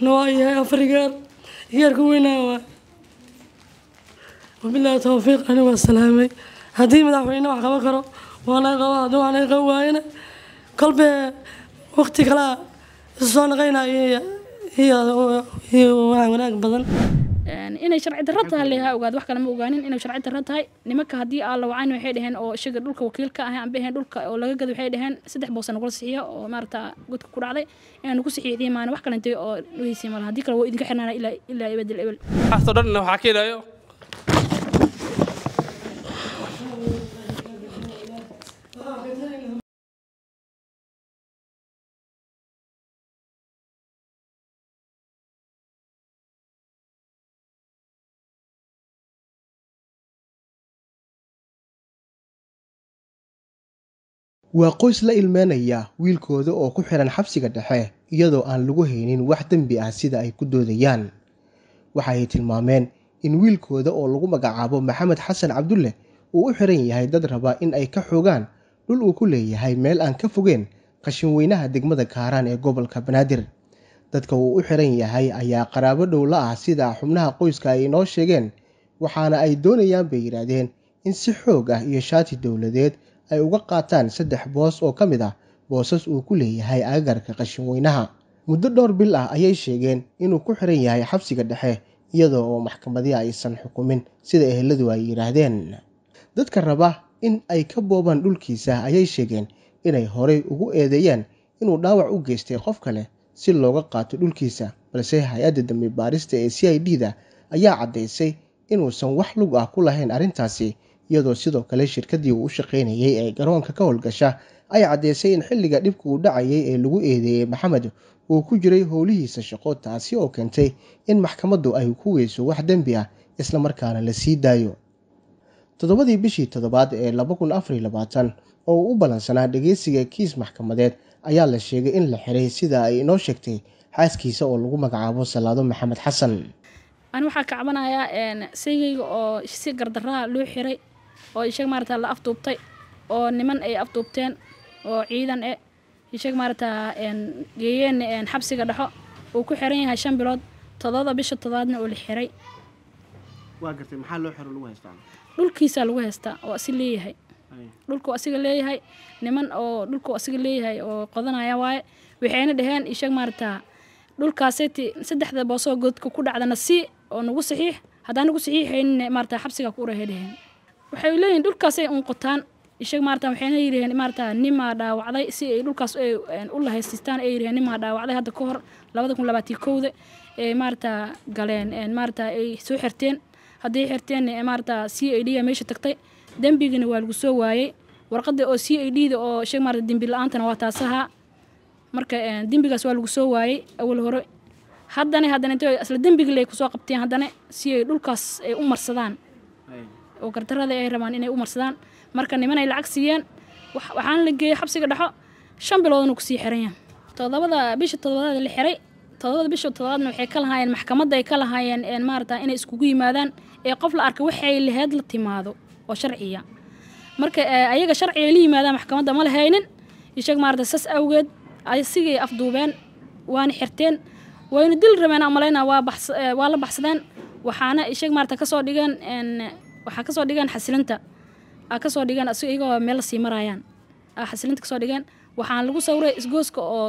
nawaa yahay afar gaar gaarka weynaa waa wabilaahi tawfiiq ani waa salaamay haddii madaxweyne wax qaban karo waa laga qaba haddii wax laga qaban waayana kolbe wakti kalaa isu soo iyo iyo wanaag badan inay sharci darro tahay lahaa ogaad wax kale ma ogaanin inay sharci darro tahay nimanka haddii aa la wacayna waxay dhaheen oo shaga dhulka wakiilka ah aan baheen dhulka oo laga gado waxay dhaheen saddex boos nagula sixiyo oo maarata godka ku dhacday inaan nagu sixiyo idiin maana wax kale intay oo heysiin malaha haddii kale waa idinka xirnaana ilaa ilaa ebedel ebel waxaasoo dhan waxaa ka ilayo waa qoys la ilmeenaya wiilkooda oo ku xiran xabsiga dhexe iyadoo aan lagu haynin wax dembi ah sida ay ku doodayaan waxa ay tilmaameen in wiilkooda oo lagu magacaabo maxamed xasan cabdulle uu u xiran yahay dad raba in ay ka xoogaan dhul uu ku leeyahay meel aan ka fogeen qashin weynaha degmada kaaraan ee gobolka banaadir dadka uu u xiran yahay ayaa qaraabo dhow la ah sida xubnaha qoyska ay inoo sheegeen waxaana ay doonayaan bay yidhaahdeen in si xoog ah iyo shaati dowladeed ay uga qaataan saddex boos oo ka mid ah boosas uu ku leeyahay agagarka qashin weynaha muddo dhowr bil ah ayay sheegeen inuu ku xiran yahay xabsiga dhexe iyadoo oo maxkamadii aysan xukumin sida eheladu ay yidhaahdeen dadka raba in ay ka boobaan dhulkiisa ayay sheegeen inay horay ugu eedeeyaan inuu dhaawac u geystay qof kale si looga qaato dhulkiisa balse hay-adda dambi baarista ee c i d da ayaa caddaysay inuusan wax lug ah ku lahayn arrintaasi iyadoo sidoo kale shirkadii uu u shaqaynayay ee garoonka ka howlgasha ay caddeysay in xilliga dhibka uu dhacayay ee lagu eedeeyey maxamed uu ku jiray howlihiisa shaqo taasi oo keentay in maxkamaddu ay kuweyso wax dembi ah islamarkaana la sii daayo toddobadii bishii toddobaad ee oo u ballansanaa dhegeysiga kiis maxkamadeed ayaa la sheegay in la xiray sida ay inoo sheegtay xaaskiisa oo lagu magacaabo salaado maxamed xasan waxaa kacbanayaa saygayga oo si gardaraa loo xiray oo ishag maarata la afduubtay oo niman ay afduubteen oo ciidan e eh, ishag maarataa geeyeenna xabsiga dhexo uu ku xiran yahay shan bilood tododa bisha todobaadna uu la xiray dhulkiisa lagu haystaa oo asi leeyahay dhulkuu asiga leeyahay niman oo dhulkuu asiga leeyahay oo qodanaya waaye waxayna dhaheen ishag maarataa dhulkaasati saddexda boosoo goodka ku dhacdana si oo nagu saxiix haddaan nagu saxiixaynine maarata xabsigaa ku urahadhaheen waxay leeyihin ay unqotaan ishag maarata waxayna yidhaheen maarata nimaa dhaawacday si ay dhulkaas u lahaysistaan ay yidhaheen nimaa dhaawacday hadda ka hor labada kun labaatii kowda ay maarata galeen maarata ay soo xirteen hadday xirteen maarata c a d meesha tagtay dembigana waa lagu soo waayey warqadda oo c a d da oo ishag maarata dembi la-aantana waa taasahaa marka dembigaas waa lagu soo waayey awal hore haddana haddana isla dembiga lay kusoo qabteen haddana si ay dhulkaas ay u marsadaan oo gardarada ay rabaan inay u marsadaan marka niman ay lacag siiyeen waxaana la geeyey xabsiga dhexo shan biloodna kusii xiranyaa todobada bisha todobadeed la xiray todobada bisha todobaadna waxay ka lahaayeen maxkamadda ay ka lahaayeen maarata inay iskugu yimaadaan ee qof la arka waxay laheyd la timaado oo sharciya marka eh, ayaga sharciga la yimaadaan maxkamadda ma lahaynin ishaeg maarata sas awgeed asigay afduubeen waana xirteen wayna dil rabeen amalaynaa eh, waa la baxsadeen waxaana ishaeg maarata ka dhigeen waxaa kasoo dhigeen xasilinta kasoo dhigeen iyagoo meel lasii maraayaan xasilinta kasoo dhigeen waxaan lagu sawiray isgooska oo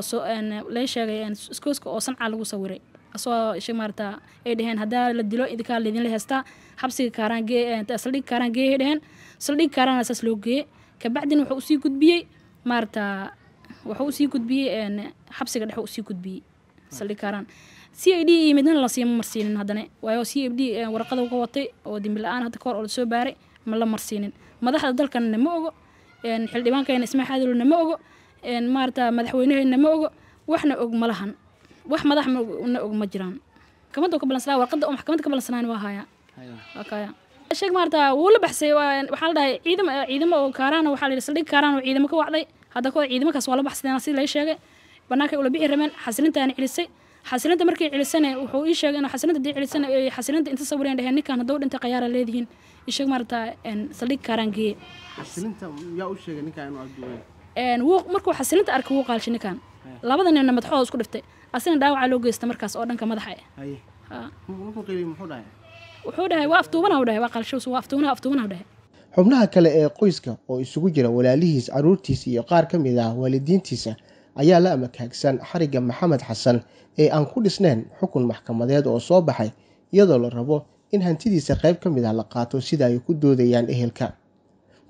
la sheegay isgooska oo sancaa lagu sawiray asoo maarata ay dhaheen haddaa la dilo idinkaa laydinla heystaa xabsiga kaaraan saldhigi kaaraan geeyay dhaheen saldhigi kaaraana saas loo geeyey kabacdina wuxuu usii gudbiyey maarata wuxuu usii gudbiyey xabsiga dhex usii gudbiyey saldhigi kaaraan c i d iyo midna lasiima marsiinin haddane waayo c i d eh, waraqada uga watay oo dembi la-aan hadda kahor oo la soo baaray ma la marsiinin madaxda dalkanna ma ogo xildhibaankeena ismaa xaadilowna ma ogo maarata madaxweynaheenna ma ogo waxna og ma lahan wax madaxna og ma jiraan maxkamadda ka balansanaa warqadda oo maxkamadda ka balansanaan waa hayaa kaya sheeg maarata wuu la baxsay waxaa la dhahay ciidamo ciidamo oo kaaraana waxaa la saldhig kaaraan oo ciidamo ka wacday hadda kooda ciidamo waa la baxsadeen sida laga sheegay bannaankay ula bixi rabeen xasilintaana celisay xasilinta markii cilisane wuxuu ii sheegay inuu xasilada dii cilisan ay xasilinta inta sawireen dhaheen ninkan hadduu dhinta khayaara leedihiin isheeg maarata saldhig kaaraangeeye xasilinta markuu xasilinta arkay wuu qaalshay ninkan labada ninna madaxooda isku dhiftay asina dhaawacaa loo geysta markaas oo dhanka madaxa eh wuxuu dhahay waa aftuubanaha dhahay waa qaalshowsa waa aftuubanaha aftuubanaha dhahay xubnaha kale ee qoyska oo isugu jira walaalihiis caruurtiisa iyo qaar ka mid ah waalidiintiisa ayaa la amakaagsan xariga maxamed xasan ee aan ku dhisnayn xukun maxkamadeed oo soo baxay iyadoo la rabo in hantidiisa qayb ka mid ah la qaato sida ay ku doodayaan ehelka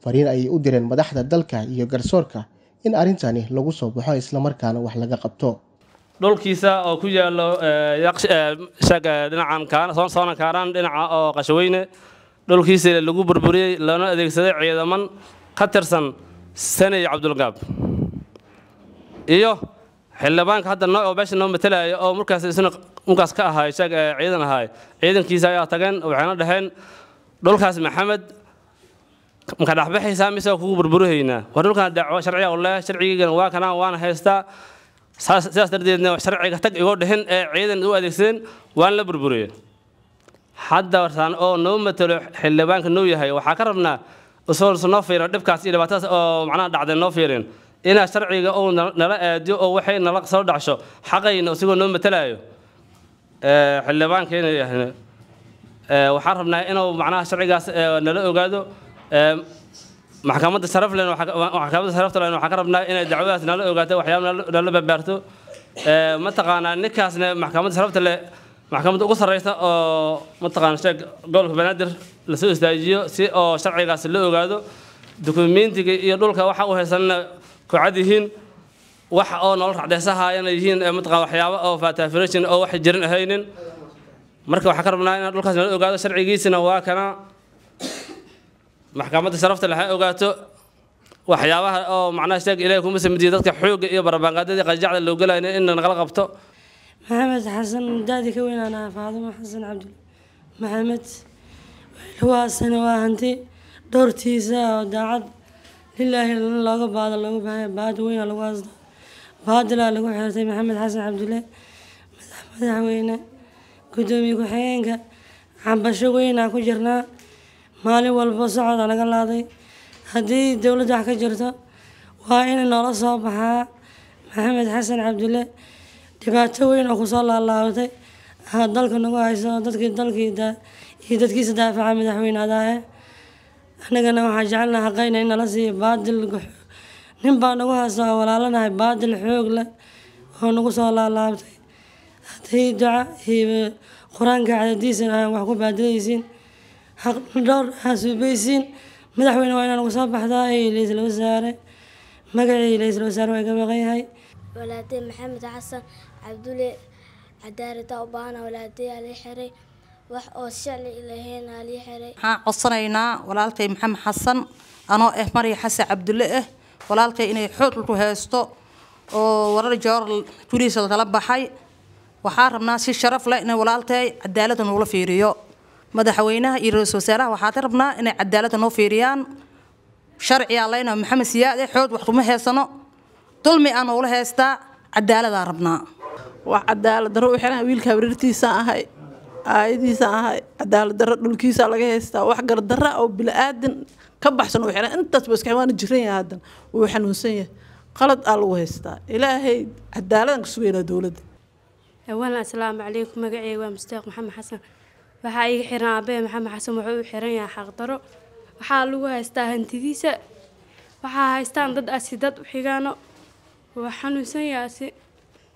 fariin ayay u direen madaxda dalka iyo garsoorka in arrintani lagu soo baxo islamarkaana wax laga qabto dhulkiisa oo ku yaalo eh, eh, dhinacan kaaraan dhinaca oo qashaweyne dhulkiisa lagu burburiyey loona adeegsaday ciidaman ka tirsan saney cabdulgaab iyo xildhibaanka hadda noo meesha noo matalaya oo markaas isna markaas ka ahaay isaga eh, ciidan ahaay ciidankiisa ayaa tageen waxayna dhaheen dhulkaas maxamed maka dhexbaxaysaa mise kugu burburahaynaa war dhulkan dacwo sharciga u leh sharcigigan waa kanaan waana haystaa sidaas darteedna sharciga tag igoo dhihin ee ciidan u adeegsadeen waan la burburiyey hadda wartaan oo noo matalo xildhibaanka noo yahay waxaa ka rabnaa usoonoo fiiran dhibkaas iyo dhibaatadaas oo macnaha dhacday noo fiirin inaa sharciga ou nala aadiyo oo waxay nala soo dhacsho xaqayna isagoo noo matalaayo eh, xildhibaanka in eh, waxaan rabnaa inuu macnaha sharcigaas eh, nala ogaado maxkamadda sharaflen maxkamadda sharaftalan waxaan ka rabnaa inay dacwadaas nala ogaato waxyaaba nala barbaarto mataqaanaa ninkaasna maxkamadda sharafta le maxkamadda ugu sarreysa oo mataqaana sheeg gobolka banaadir lasoo istaajiyo si oo sharcigaas la ogaado dukumentiga iyo dhulka waxa u haysanna كعد يهين wax oo nolol racdeysa haayana yihiin ee mataqaan waxyaabo oo faataafirashin oo wax jirin ahaynin marka waxaa ka rabnaa inaan dhulkaas nala ogaado sharcigiisina waa kana maxkamadda sharafta leh ogaato waxyaabaha oo macnaha sheeg ilaahay kuma samadiyo dadka xoogga iyo barabaangaadada qajacda loo gelayna in nagala qabto maxamed xasan daadi ka weynaan ahaa xasan cabdul maxamed waxay waa hanti dhowrtiisa oo daacad ilaahi looga baado looga baahaya baad weyn lagu asda baadilaa lagu xeertay maxamed xasan cabdulle madaxweyne gudoomiye ku-xigeenka cambasho weynaa ku jirnaa maalin walba socoda laga laaday haddii dowladda wax ka jirto waa in noola soo baxaa maxamed xasan cabdulle dhibaato weyn oo kusoo laalaabatay aha dalka nagu hayso dadkii dalkii iyo dadkiisa daafaca madaxweyne adaaye anagana waxaan jecelnaha haqayna in nala siiya baadil nin baa nagu haasa oo walaalanahay baadil xoog leh oo nagu soo laalaabtay hadday duca iyo qur-aanka cadadiisan aan wax ku baadilaysiin haqdhowr hasuubaysiin madaxweyne waa inaa ugu soo baxdaa iyo la wasaare magacii la-iisal wasaare waa ka maqan yahay walaadey maxamed xasan cabdule cadaaritaa u baahana walaadey ala xiray wax oo shalay lahayn ali xiray waxaan codsanaynaa walaalkay maxamed xasan anoo ah eh marya xasan cabdulle ah walaalkay inay xoog ku haysto oo warar joor tuliisa kala baxay waxaa rabnaa si sharaf leh inay walaalkay cadaaladda nuula fiiriyo madaxweynaha iyo ra-iisul wasaaraha waxaad rabnaa inay cadaaladda noo fiiriyaan sharciyaa layna maxamed siyaade eh, xoog wax kuma haysano dulmi aan noogula haystaa cadaaladaa rabnaa wax cadaalad daro u xiran wiilka warirtiisa ahay aayadiisa ahaa cadaalad darra dhulkiisa laga haystaa wax gardarra oo bilaadan ka baxsan uu xiran intaas buu iska ximaana jiran yahay haddana wuu xanuunsan yahay qalad aa lagu haystaa ilaahay cadaaladaan ka sugaynaa dowladda awaalan asalaamu calaykum magaceyga waa mustaaq maxamed xasan waxaa iga xiran aabee maxamed xasan wuxuu u xiran yahay xaqdaro waxaa lagu haystaa hantidiisa waxaa haystaan dad asi dad u xigaano waa xanuunsan yahay asi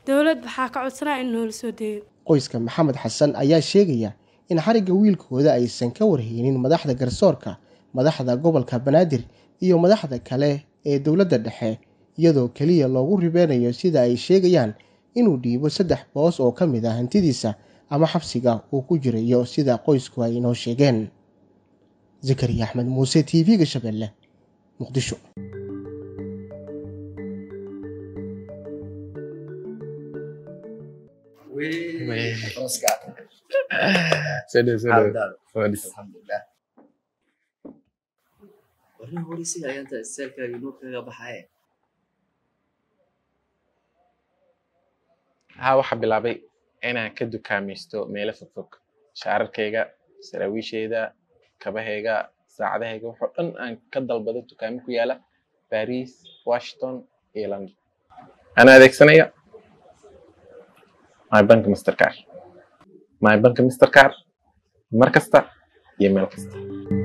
dowlad waxaa ka codsanaa in noola soo deeyo qoyska maxamed xasan ayaa sheegaya in xarigga wiilkooda aysan ka warheynin madaxda garsoorka madaxda gobolka banaadir iyo madaxda kale ee dowladda dhexe iyadoo keliya loogu ribeynayo sida ay sheegayaan inuu dhiibo saddex boos oo ka mid ah hantidiisa ama xabsiga uu ku jirayo sida qoysku ay inoo sheegeen zakariya axmed muuse t v-ga shabeelle muqdisho haa ah, waxaa bilaabay inaan ka dukaamaysto meelo fogfog shaararkayga saraawiisheyda kabahayga saacadahayga waxoo dhan aan ka dalbado dukaamo ku yaala baris washington iyo london anaa adeegsanaya my bank mastercar my bank mastercar mar kasta iyo meel kasta